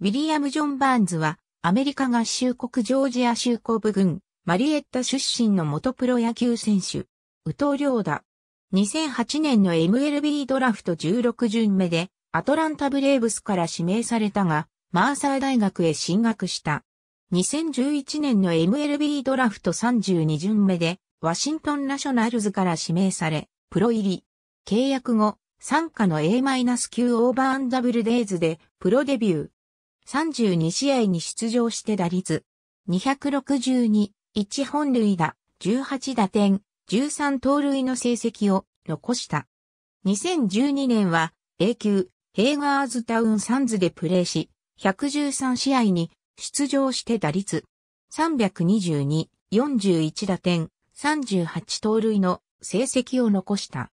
ウィリアム・ジョン・バーンズは、アメリカ合衆国ジョージア州後部軍、マリエッタ出身の元プロ野球選手、宇藤良だ。2008年の MLB ドラフト16巡目で、アトランタブレーブスから指名されたが、マーサー大学へ進学した。2011年の MLB ドラフト32巡目で、ワシントンナショナルズから指名され、プロ入り。契約後、参加の A- 級オーバーダブルデイズで、プロデビュー。32試合に出場して打率262、1本塁打、18打点、13盗塁の成績を残した。2012年は A 級ヘイガーズタウンサンズでプレーし、113試合に出場して打率322、41打点、38盗塁の成績を残した。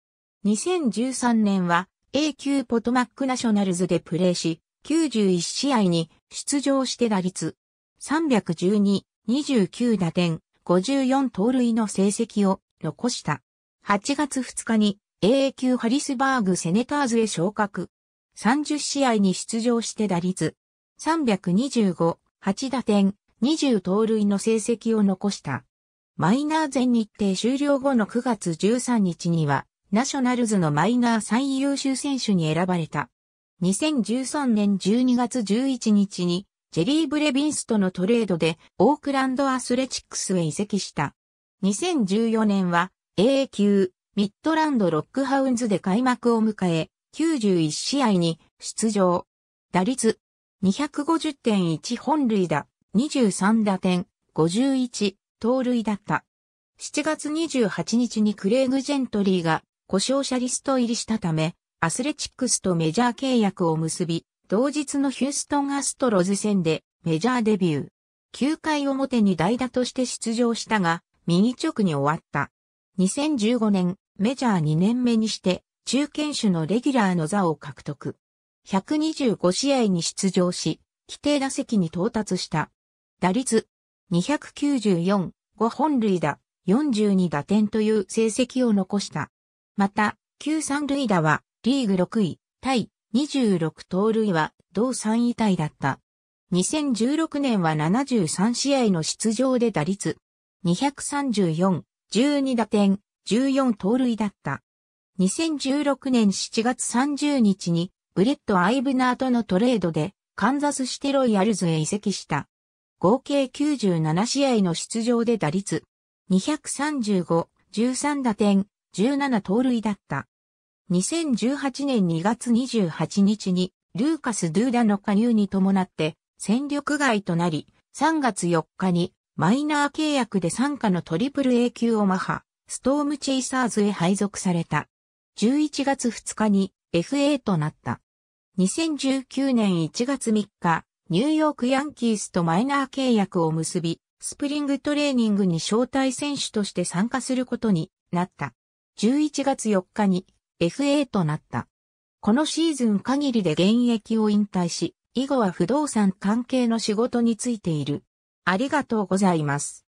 2013年は A 級ポトマックナショナルズでプレーし、91試合に出場して打率312、29打点、54盗塁の成績を残した。8月2日に AA 級ハリスバーグセネターズへ昇格。30試合に出場して打率325、8打点、20盗塁の成績を残した。マイナー全日程終了後の9月13日には、ナショナルズのマイナー最優秀選手に選ばれた。2013年12月11日にジェリー・ブレビンスとのトレードでオークランドアスレチックスへ移籍した。2014年は a 級ミッドランドロックハウンズで開幕を迎え91試合に出場。打率250.1本塁打、23打点、51盗塁だった。7月28日にクレイグ・ジェントリーが故障者リスト入りしたため、アスレチックスとメジャー契約を結び、同日のヒューストンアストロズ戦でメジャーデビュー。9回表に代打として出場したが、右直に終わった。2015年、メジャー2年目にして、中堅手のレギュラーの座を獲得。125試合に出場し、規定打席に到達した。打率294、5本塁打、42打点という成績を残した。また、9三塁打はリーグ6位、対26盗塁は同3位タイだった。2016年は73試合の出場で打率234、12打点、14盗塁だった。2016年7月30日にブレッド・アイブナーとのトレードでカンザスシテロイヤルズへ移籍した。合計97試合の出場で打率235、13打点、17盗塁だった。2018年2月28日にルーカス・ドゥーダの加入に伴って戦力外となり、3月4日にマイナー契約で参加のトリプル A 級オマハ、ストームチェイサーズへ配属された。11月2日に FA となった。2019年1月3日、ニューヨークヤンキースとマイナー契約を結び、スプリングトレーニングに招待選手として参加することになった。11月4日に FA となった。このシーズン限りで現役を引退し、以後は不動産関係の仕事についている。ありがとうございます。